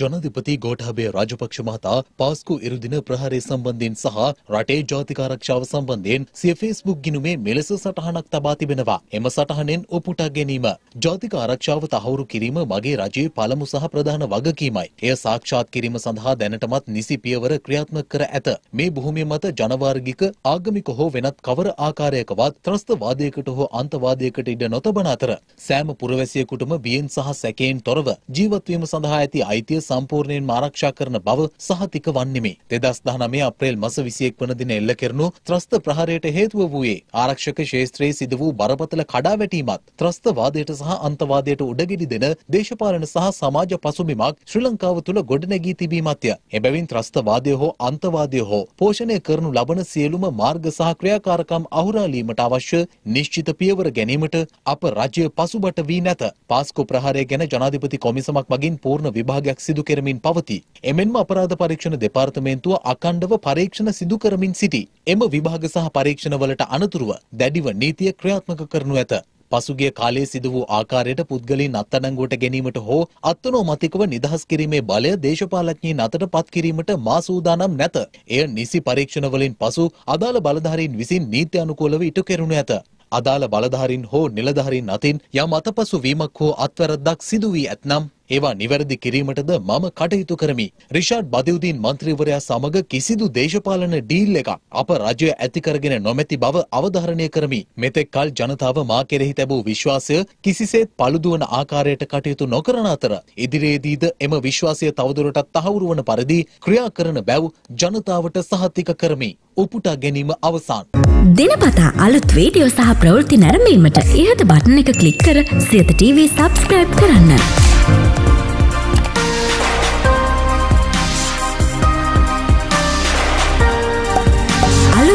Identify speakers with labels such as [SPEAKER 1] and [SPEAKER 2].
[SPEAKER 1] ජනාධිපති ගෝඨාභය රාජපක්ෂ මහතා පාස්කු ඉරුදින ප්‍රහාරය සම්බන්ධයෙන් සහ රටේ ජාතික ආරක්ෂාව සම්බන්ධයෙන් සිය ෆේස්බුක් ගිණුමේ මෙලෙස සටහනක් තබා තිබෙනවා. එම සටහනෙන් ඔපුටා ගැනීම ජාතික ආරක්ෂාව තහවුරු කිරීම මගේ රජයේ පළමු සහ ප්‍රධාන වගකීමයි. එය සාක්ෂාත් කිරීම සඳහා දැනටමත් නිසි පියවර ක්‍රියාත්මක කර ඇත. මේ භූමිය මත ජනවාර්ගික ආගමික හෝ වෙනත් කවර ආකාරයකවත් ත්‍රස්තවාදයකට හෝ අන්තවාදයකට ඉඩ නොතබන අතර සෑම පුරවැසියෙකුටම බියෙන් සහ සැකයෙන් තොරව ජීවත්වීම සඳහා ඇති අයිතිය සම්පූර්ණයෙන්ම ආරක්ෂා කරන බව සහතික වන්නෙමි. 2019 අප්‍රේල් මස 21 වන දින එල්ල කෙරුණු ත්‍රස්ත ප්‍රහාරයට හේතුව වූයේ ආරක්ෂක ශාස්ත්‍රයේ සිදු වූ බරපතල කඩාවැටීමත් ත්‍රස්තවාදයට සහ අන්තවාදයට උඩගෙඩි දෙන දේශපාලන සහ සමාජ පසුබිමක් ශ්‍රී ලංකාව තුළ ගොඩනැගී තිබීමත්ය. එබැවින් ත්‍රස්තවාදය හෝ අන්තවාදය හෝ පෝෂණය කරනු ලබන සියලුම මාර්ග සහ ක්‍රියාකාරකම් අහුරාලීමට අවශ්‍ය නිශ්චිත පියවර ගැනීමට අප රජය පසුබට වී නැත. පාස්කු ප්‍රහාරය ගැන ජනාධිපති කොමිසමක් මගින් පූර්ණ විභාගයක් සිදු සිදු කරමින් පවතී. එමෙන්ම අපරාධ පරීක්ෂණ දෙපාර්තමේන්තුව අඛණ්ඩව පරීක්ෂණ සිදු කරමින් සිටී. එම විභාග සහ පරීක්ෂණවලට අනතුරුව දැඩිව නීතිය ක්‍රියාත්මක කරනු ඇත. පසුගිය කාලයේ සිදු වූ ආකාරයට පුද්ගලයන් අත්අඩංගුවට ගැනීමට හෝ අත්නෝමතිකව නිදහස් කිරීමේ බලය දේශපාලඥයින් අතට පත් කිරීමට මා සූදානම් නැත. එය නිසි පරීක්ෂණවලින් පසු අදාළ බලධාරීන් විසින් නීති අනුකූලව ඉටු කෙරෙනු ඇත. අදාළ බලධාරීන් හෝ නිලධාරීන් අතින් යම් අතපසු වීමක් හෝ අත්වැරද්දක් සිදු වී ඇතනම් ඒවා නිවැරදි කිරීමටද මම කටයුතු කරමි. රිෂාඩ් බදිවුදීන් මන්ත්‍රීවරයා සමග කිසිදු දේශපාලන ඩීල් එකක් අප රජය ඇති කරගෙන නොමැති බව අවධාරණය කරමි. මෙතෙක් කල් ජනතාව මා කෙරෙහි තැබූ විශ්වාසය කිසිසේත් පළුදුවන ආකාරයට කටයුතු නොකරන අතර ඉදිරියේදීද එම විශ්වාසය තවදුරටත් තහවුරු වන පරිදි ක්‍රියා කරන බැව් ජනතාවට සහතික කරමි. උපුටා ගැනීම අවසන්. දිනපතා අලුත් වීඩියෝ සහ ප්‍රවෘත්ති නැරඹීමට ඉහත බටන් එක ක්ලික් කර සියත TV සබස්ක්‍රයිබ් කරන්න.